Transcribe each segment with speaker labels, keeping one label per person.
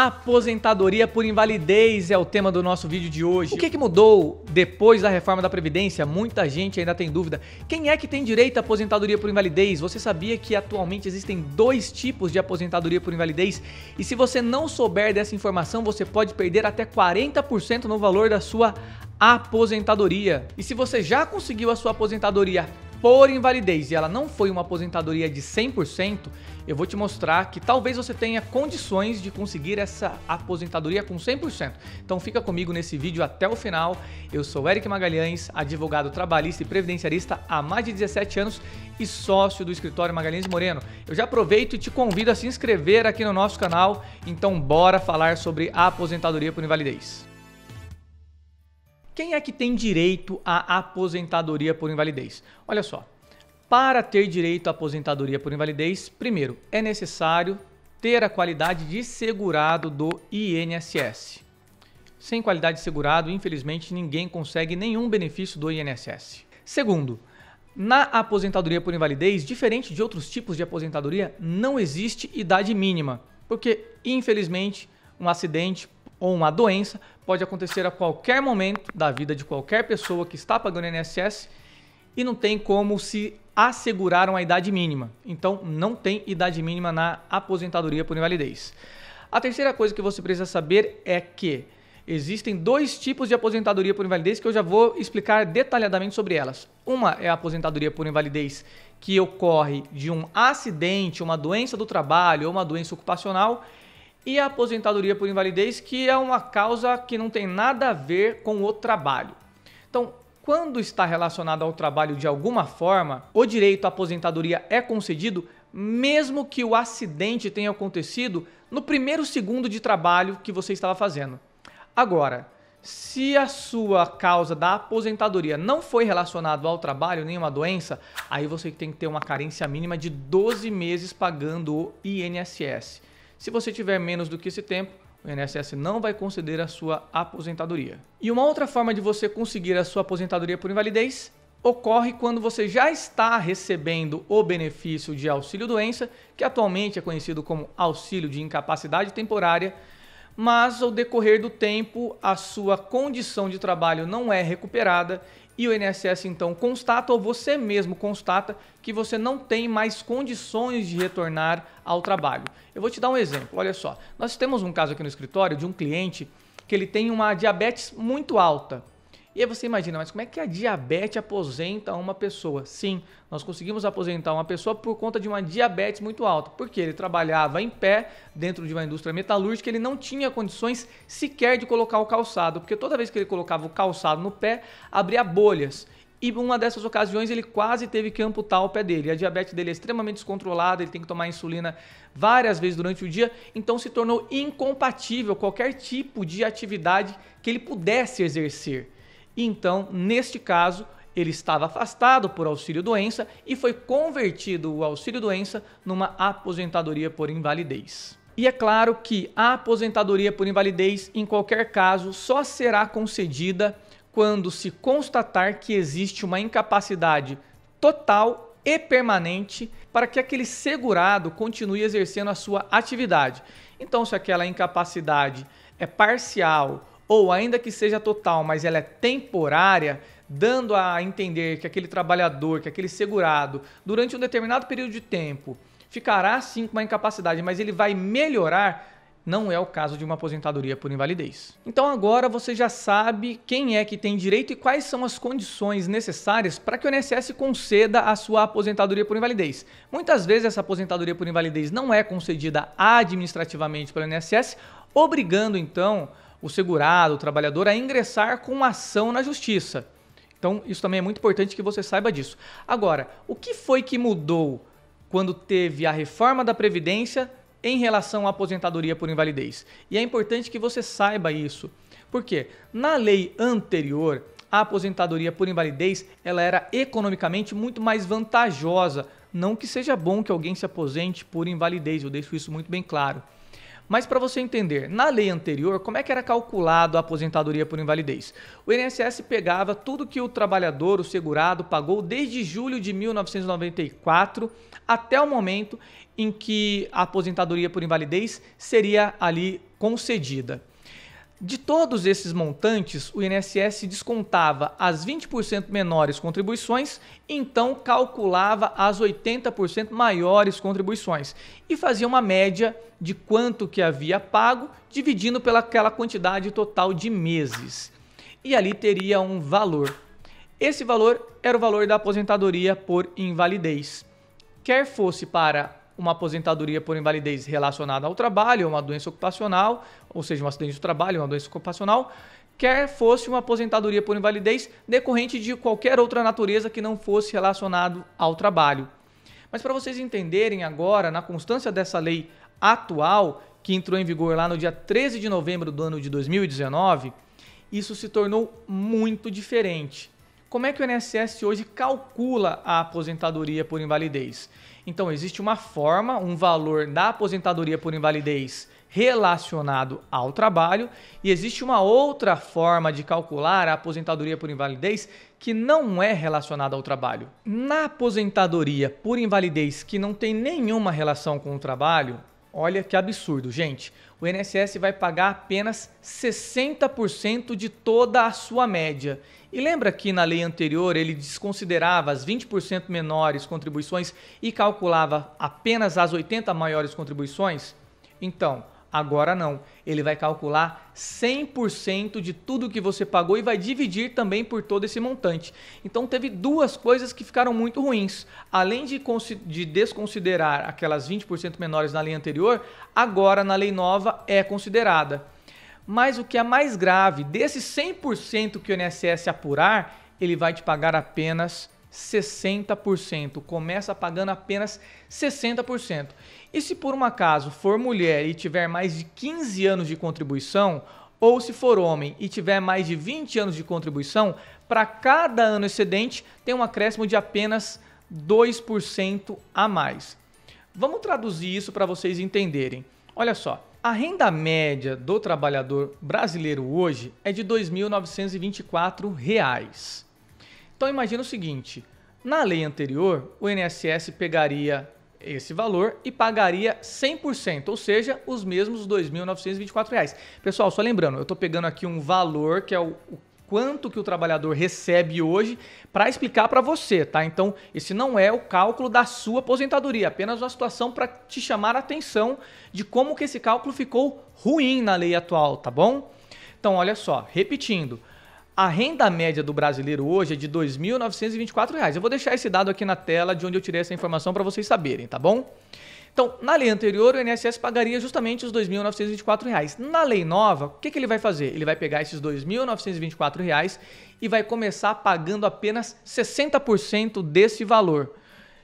Speaker 1: Aposentadoria por invalidez é o tema do nosso vídeo de hoje. O que, é que, mudou depois da reforma da Previdência? Muita gente ainda tem dúvida. Quem é que tem direito à aposentadoria por invalidez? Você sabia que atualmente existem dois tipos de aposentadoria por invalidez? E se você não souber dessa informação, você pode perder até 40% no valor da sua aposentadoria. E se você já conseguiu a sua aposentadoria por invalidez e ela não foi uma aposentadoria de 100%, eu vou te mostrar que talvez você tenha condições de conseguir essa aposentadoria com 100%. Então fica comigo nesse vídeo até o final. Eu sou Eric Magalhães, advogado trabalhista e previdenciarista há mais de 17 anos e sócio do escritório Magalhães Moreno. Eu já aproveito e te convido a se inscrever aqui no nosso canal. Então bora falar sobre a aposentadoria por invalidez. Quem é que tem direito à aposentadoria por invalidez? Olha só. Para ter direito à aposentadoria por invalidez, primeiro, é necessário ter a qualidade de segurado do INSS. Sem qualidade de segurado, infelizmente, ninguém consegue nenhum benefício do INSS. Segundo, na aposentadoria por invalidez, diferente de outros tipos de aposentadoria, não existe idade mínima, porque, infelizmente, um acidente ou uma doença pode acontecer a qualquer momento da vida de qualquer pessoa que está pagando INSS e não tem como se assegurar uma idade mínima. Então, não tem idade mínima na aposentadoria por invalidez. A terceira coisa que você precisa saber é que existem dois tipos de aposentadoria por invalidez que eu já vou explicar detalhadamente sobre elas. Uma é a aposentadoria por invalidez que ocorre de um acidente, uma doença do trabalho ou uma doença ocupacional, e a aposentadoria por invalidez, que é uma causa que não tem nada a ver com o trabalho. Então, quando está relacionado ao trabalho de alguma forma, o direito à aposentadoria é concedido mesmo que o acidente tenha acontecido no primeiro segundo de trabalho que você estava fazendo. Agora, se a sua causa da aposentadoria não foi relacionada ao trabalho, nenhuma doença, aí você tem que ter uma carência mínima de 12 meses pagando o INSS. Se você tiver menos do que esse tempo, o INSS não vai conceder a sua aposentadoria. E uma outra forma de você conseguir a sua aposentadoria por invalidez ocorre quando você já está recebendo o benefício de auxílio-doença, que atualmente é conhecido como auxílio de incapacidade temporária, mas ao decorrer do tempo a sua condição de trabalho não é recuperada e o INSS então constata ou você mesmo constata que você não tem mais condições de retornar ao trabalho. Eu vou te dar um exemplo, olha só. Nós temos um caso aqui no escritório de um cliente que ele tem uma diabetes muito alta. E aí você imagina, mas como é que a diabetes aposenta uma pessoa? Sim, nós conseguimos aposentar uma pessoa por conta de uma diabetes muito alta, porque ele trabalhava em pé dentro de uma indústria metalúrgica, ele não tinha condições sequer de colocar o calçado, porque toda vez que ele colocava o calçado no pé, abria bolhas. E uma dessas ocasiões ele quase teve que amputar o pé dele. A diabetes dele é extremamente descontrolada, ele tem que tomar insulina várias vezes durante o dia, então se tornou incompatível qualquer tipo de atividade que ele pudesse exercer então, neste caso, ele estava afastado por auxílio-doença e foi convertido o auxílio-doença numa aposentadoria por invalidez. E é claro que a aposentadoria por invalidez, em qualquer caso, só será concedida quando se constatar que existe uma incapacidade total e permanente para que aquele segurado continue exercendo a sua atividade. Então, se aquela incapacidade é parcial ou ainda que seja total, mas ela é temporária, dando a entender que aquele trabalhador, que aquele segurado, durante um determinado período de tempo, ficará sim com uma incapacidade, mas ele vai melhorar, não é o caso de uma aposentadoria por invalidez. Então agora você já sabe quem é que tem direito e quais são as condições necessárias para que o INSS conceda a sua aposentadoria por invalidez. Muitas vezes essa aposentadoria por invalidez não é concedida administrativamente pelo INSS, obrigando então o segurado, o trabalhador a ingressar com ação na justiça. Então, isso também é muito importante que você saiba disso. Agora, o que foi que mudou quando teve a reforma da Previdência em relação à aposentadoria por invalidez? E é importante que você saiba isso. porque Na lei anterior, a aposentadoria por invalidez ela era economicamente muito mais vantajosa. Não que seja bom que alguém se aposente por invalidez, eu deixo isso muito bem claro. Mas para você entender, na lei anterior, como é que era calculado a aposentadoria por invalidez? O INSS pegava tudo que o trabalhador, o segurado, pagou desde julho de 1994 até o momento em que a aposentadoria por invalidez seria ali concedida. De todos esses montantes, o INSS descontava as 20% menores contribuições, então calculava as 80% maiores contribuições e fazia uma média de quanto que havia pago, dividindo pelaquela quantidade total de meses. E ali teria um valor. Esse valor era o valor da aposentadoria por invalidez. Quer fosse para uma aposentadoria por invalidez relacionada ao trabalho, uma doença ocupacional, ou seja, um acidente de trabalho, uma doença ocupacional, quer fosse uma aposentadoria por invalidez decorrente de qualquer outra natureza que não fosse relacionado ao trabalho. Mas para vocês entenderem agora, na constância dessa lei atual, que entrou em vigor lá no dia 13 de novembro do ano de 2019, isso se tornou muito diferente. Como é que o INSS hoje calcula a aposentadoria por invalidez? Então, existe uma forma, um valor da aposentadoria por invalidez relacionado ao trabalho e existe uma outra forma de calcular a aposentadoria por invalidez que não é relacionada ao trabalho. Na aposentadoria por invalidez que não tem nenhuma relação com o trabalho, Olha que absurdo, gente. O INSS vai pagar apenas 60% de toda a sua média. E lembra que na lei anterior ele desconsiderava as 20% menores contribuições e calculava apenas as 80 maiores contribuições? Então, Agora não. Ele vai calcular 100% de tudo que você pagou e vai dividir também por todo esse montante. Então teve duas coisas que ficaram muito ruins. Além de, de desconsiderar aquelas 20% menores na lei anterior, agora na lei nova é considerada. Mas o que é mais grave, desse 100% que o INSS apurar, ele vai te pagar apenas 60%. Começa pagando apenas 60%. E se por um acaso for mulher e tiver mais de 15 anos de contribuição, ou se for homem e tiver mais de 20 anos de contribuição, para cada ano excedente tem um acréscimo de apenas 2% a mais. Vamos traduzir isso para vocês entenderem. Olha só, a renda média do trabalhador brasileiro hoje é de R$ 2.924. Então imagina o seguinte, na lei anterior, o INSS pegaria esse valor e pagaria 100%, ou seja, os mesmos R$ 2.924. Pessoal, só lembrando, eu estou pegando aqui um valor que é o, o quanto que o trabalhador recebe hoje para explicar para você, tá? Então, esse não é o cálculo da sua aposentadoria, apenas uma situação para te chamar a atenção de como que esse cálculo ficou ruim na lei atual, tá bom? Então, olha só, repetindo, a renda média do brasileiro hoje é de R$ 2.924. Eu vou deixar esse dado aqui na tela de onde eu tirei essa informação para vocês saberem, tá bom? Então, na lei anterior, o INSS pagaria justamente os R$ 2.924. Na lei nova, o que, que, ele vai fazer? Ele vai pegar esses R$ 2.924 e vai começar pagando apenas 60% desse valor.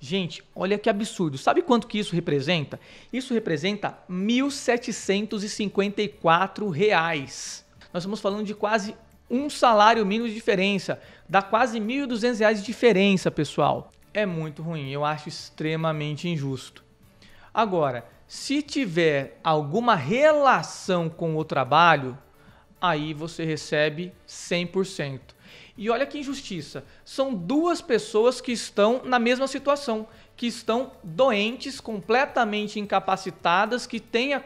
Speaker 1: Gente, olha que absurdo. Sabe quanto que isso representa? Isso representa R$ 1.754. Nós estamos falando de quase um salário mínimo de diferença. Dá quase R$ 1.200 de diferença, pessoal. É muito ruim, eu acho extremamente injusto. Agora, se tiver alguma relação com o trabalho, aí você recebe 100%. E olha que injustiça, são duas pessoas que estão na mesma situação, que estão doentes, completamente incapacitadas, que têm a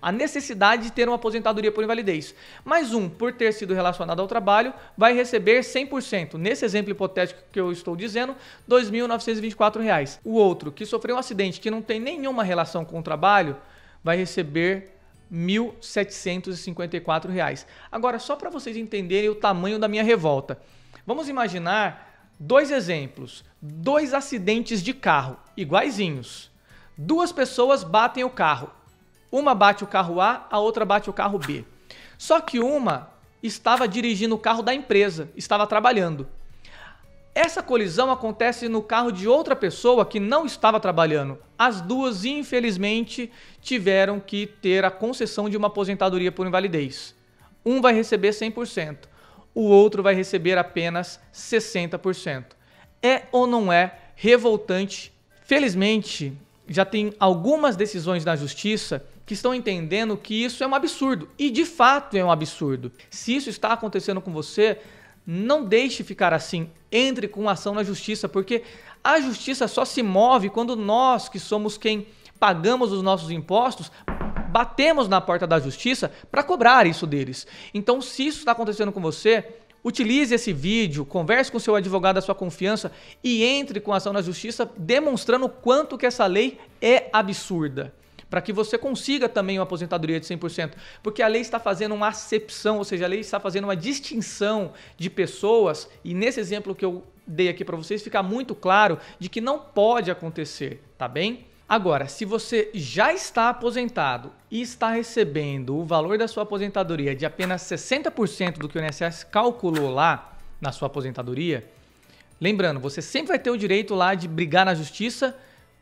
Speaker 1: a necessidade de ter uma aposentadoria por invalidez. Mais um, por ter sido relacionado ao trabalho, vai receber 100%, nesse exemplo hipotético que eu estou dizendo, R$ 2.924. O outro, que sofreu um acidente que não tem nenhuma relação com o trabalho, vai receber R$ 1.754. Agora, só para vocês entenderem o tamanho da minha revolta. Vamos imaginar dois exemplos, dois acidentes de carro iguaizinhos. Duas pessoas batem o carro uma bate o carro A, a outra bate o carro B. Só que uma estava dirigindo o carro da empresa, estava trabalhando. Essa colisão acontece no carro de outra pessoa que não estava trabalhando. As duas, infelizmente, tiveram que ter a concessão de uma aposentadoria por invalidez. Um vai receber 100%, o outro vai receber apenas 60%. É ou não é revoltante? Felizmente, já tem algumas decisões na justiça que estão entendendo que isso é um absurdo. E de fato é um absurdo. Se isso está acontecendo com você, não deixe ficar assim. Entre com ação na justiça, porque a justiça só se move quando nós, que somos quem pagamos os nossos impostos, batemos na porta da justiça para cobrar isso deles. Então, se isso está acontecendo com você, Utilize esse vídeo, converse com seu advogado da sua confiança e entre com ação na justiça demonstrando o quanto que essa lei é absurda para que você consiga também uma aposentadoria de 100%, porque a lei está fazendo uma acepção, ou seja, a lei está fazendo uma distinção de pessoas, e nesse exemplo que eu dei aqui para vocês fica muito claro de que não pode acontecer, tá bem? Agora, se você já está aposentado e está recebendo o valor da sua aposentadoria de apenas 60% do que o INSS calculou lá na sua aposentadoria, lembrando, você sempre vai ter o direito lá de brigar na justiça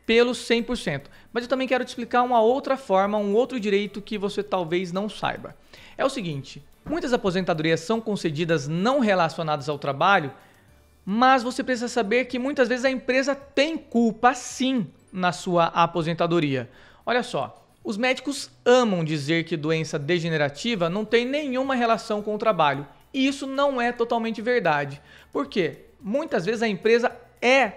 Speaker 1: pelo 100%. Mas eu também quero te explicar uma outra forma, um outro direito que você talvez não saiba. É o seguinte: muitas aposentadorias são concedidas não relacionadas ao trabalho, mas você precisa saber que muitas vezes a empresa tem culpa sim na sua aposentadoria. Olha só, os médicos amam dizer que doença degenerativa não tem nenhuma relação com o trabalho. E isso não é totalmente verdade. Por quê? Muitas vezes a empresa é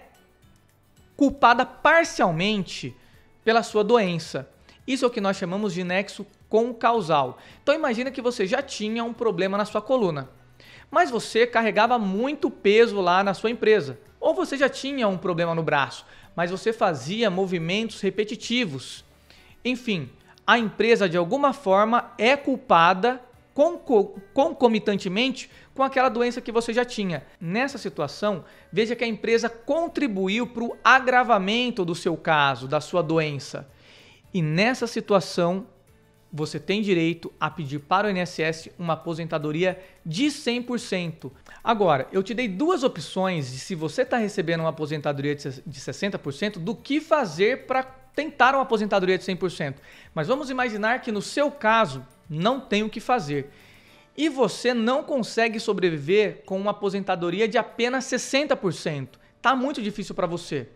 Speaker 1: culpada parcialmente pela sua doença. Isso é o que nós chamamos de nexo com causal. Então imagina que você já tinha um problema na sua coluna, mas você carregava muito peso lá na sua empresa. Ou você já tinha um problema no braço, mas você fazia movimentos repetitivos. Enfim, a empresa de alguma forma é culpada concomitantemente com aquela doença que você já tinha. Nessa situação, veja que a empresa contribuiu para o agravamento do seu caso, da sua doença. E nessa situação, você tem direito a pedir para o INSS uma aposentadoria de 100%. Agora, eu te dei duas opções de se você está recebendo uma aposentadoria de 60%, do que fazer para tentar uma aposentadoria de 100%. Mas vamos imaginar que no seu caso não tem o que fazer. E você não consegue sobreviver com uma aposentadoria de apenas 60%. Tá muito difícil para você.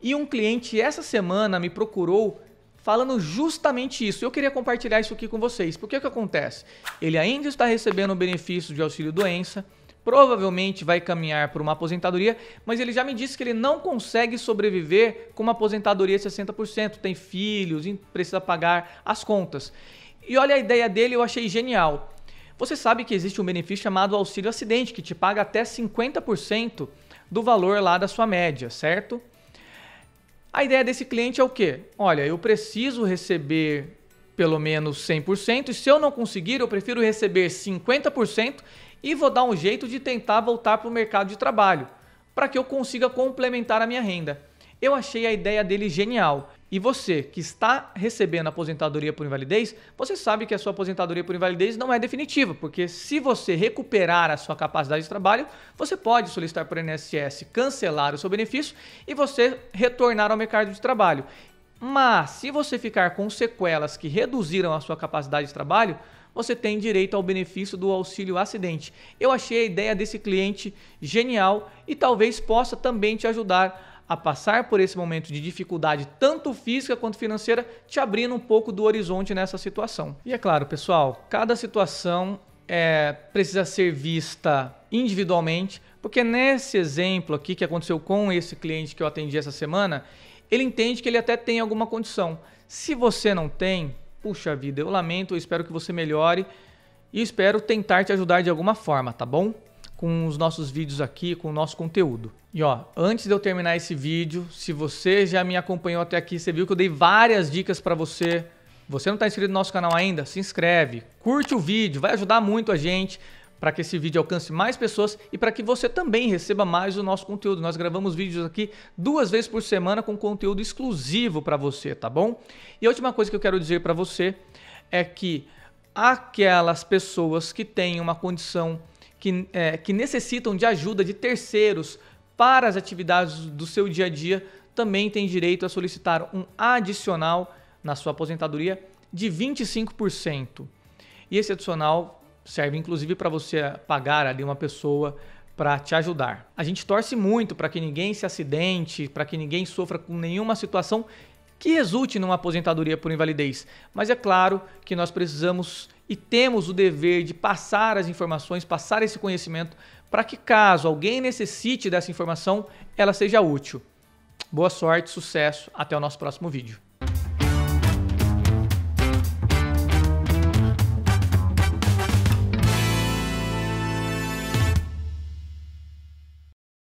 Speaker 1: E um cliente essa semana me procurou falando justamente isso. Eu queria compartilhar isso aqui com vocês. Por que que acontece? Ele ainda está recebendo o benefício de auxílio doença, provavelmente vai caminhar para uma aposentadoria, mas ele já me disse que ele não consegue sobreviver com uma aposentadoria de 60%, tem filhos, precisa pagar as contas. E olha a ideia dele, eu achei genial. Você sabe que existe um benefício chamado auxílio acidente, que te paga até 50% do valor lá da sua média, certo? A ideia desse cliente é o quê? Olha, eu preciso receber pelo menos 100% e se eu não conseguir, eu prefiro receber 50% e vou dar um jeito de tentar voltar para o mercado de trabalho, para que eu consiga complementar a minha renda. Eu achei a ideia dele genial. E você que está recebendo aposentadoria por invalidez, você sabe que a sua aposentadoria por invalidez não é definitiva, porque se você recuperar a sua capacidade de trabalho, você pode solicitar para o INSS cancelar o seu benefício e você retornar ao mercado de trabalho. Mas se você ficar com sequelas que reduziram a sua capacidade de trabalho, você tem direito ao benefício do auxílio acidente. Eu achei a ideia desse cliente genial e talvez possa também te ajudar a passar por esse momento de dificuldade, tanto física quanto financeira, te abrindo um pouco do horizonte nessa situação. E é claro, pessoal, cada situação é, precisa ser vista individualmente, porque nesse exemplo aqui que aconteceu com esse cliente que eu atendi essa semana, ele entende que ele até tem alguma condição. Se você não tem, puxa vida, eu lamento, eu espero que você melhore e espero tentar te ajudar de alguma forma, tá bom? com os nossos vídeos aqui, com o nosso conteúdo. E ó, antes de eu terminar esse vídeo, se você já me acompanhou até aqui, você viu que eu dei várias dicas para você. Você não está inscrito no nosso canal ainda? Se inscreve, curte o vídeo, vai ajudar muito a gente para que esse vídeo alcance mais pessoas e para que você também receba mais o nosso conteúdo. Nós gravamos vídeos aqui duas vezes por semana com conteúdo exclusivo para você, tá bom? E a última coisa que eu quero dizer para você é que aquelas pessoas que têm uma condição que, é, que necessitam de ajuda de terceiros para as atividades do seu dia a dia também têm direito a solicitar um adicional na sua aposentadoria de 25%. E esse adicional serve inclusive para você pagar ali uma pessoa para te ajudar. A gente torce muito para que ninguém se acidente, para que ninguém sofra com nenhuma situação que resulte numa aposentadoria por invalidez. Mas é claro que nós precisamos e temos o dever de passar as informações, passar esse conhecimento, para que caso alguém necessite dessa informação, ela seja útil. Boa sorte, sucesso, até o nosso próximo vídeo.